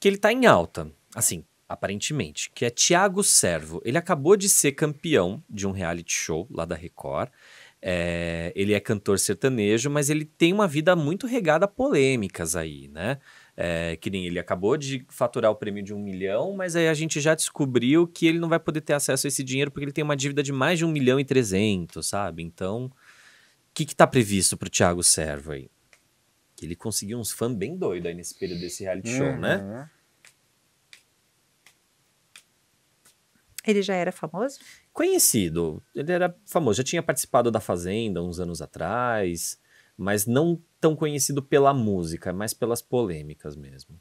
que ele está em alta, assim, aparentemente, que é Tiago Servo. Ele acabou de ser campeão de um reality show lá da Record. É, ele é cantor sertanejo, mas ele tem uma vida muito regada a polêmicas aí, né? É, que nem ele acabou de faturar o prêmio de um milhão, mas aí a gente já descobriu que ele não vai poder ter acesso a esse dinheiro porque ele tem uma dívida de mais de um milhão e trezentos, sabe? Então, o que está previsto para o Thiago Servo aí? Que ele conseguiu uns fãs bem doidos aí nesse período desse reality show, né? Uhum. Ele já era famoso? Conhecido. Ele era famoso. Já tinha participado da Fazenda uns anos atrás, mas não tão conhecido pela música, é mais pelas polêmicas mesmo.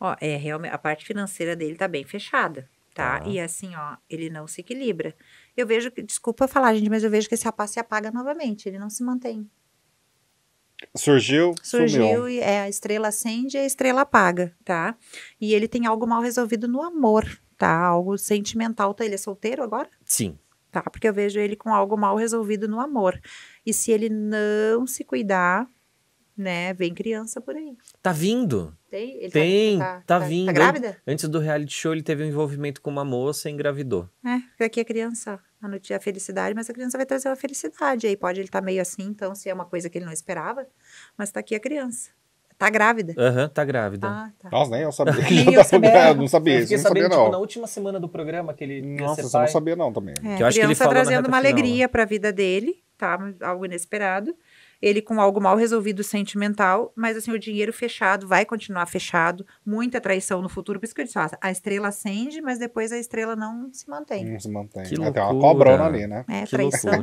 Ó, é realmente a parte financeira dele tá bem fechada, tá? Ah. E assim, ó, ele não se equilibra. Eu vejo que, desculpa falar, gente, mas eu vejo que esse rapaz se apaga novamente, ele não se mantém. Surgiu, surgiu sumiu. e é, a estrela acende e a estrela apaga, tá? E ele tem algo mal resolvido no amor, tá? Algo sentimental, tá? Ele é solteiro agora? Sim. Tá, porque eu vejo ele com algo mal resolvido no amor. E se ele não se cuidar, né? Vem criança por aí. Tá vindo. Tem? Ele tá Tem, tá, tá, tá vindo. Tá grávida? antes do reality show, ele teve um envolvimento com uma moça e engravidou. É, aqui a é criança, a notícia é a felicidade, mas a criança vai trazer uma felicidade. Aí pode ele tá meio assim, então, se é uma coisa que ele não esperava, mas tá aqui a criança. Tá grávida? Aham, uhum, tá grávida. Ah, tá. Nossa, nem eu sabia. Nem eu, eu sabia. sabia. não sabia você isso. sabia, tipo, não. na última semana do programa que ele Nossa, você não sabia não também. É, que eu acho que ele trazendo uma final, alegria né? pra vida dele, tá? Algo inesperado ele com algo mal resolvido sentimental, mas assim, o dinheiro fechado vai continuar fechado, muita traição no futuro. Por isso que eu disse, ó, ah, a estrela acende, mas depois a estrela não se mantém. Não se mantém. Que né? Tem uma cobrona ali, né? É, que traição.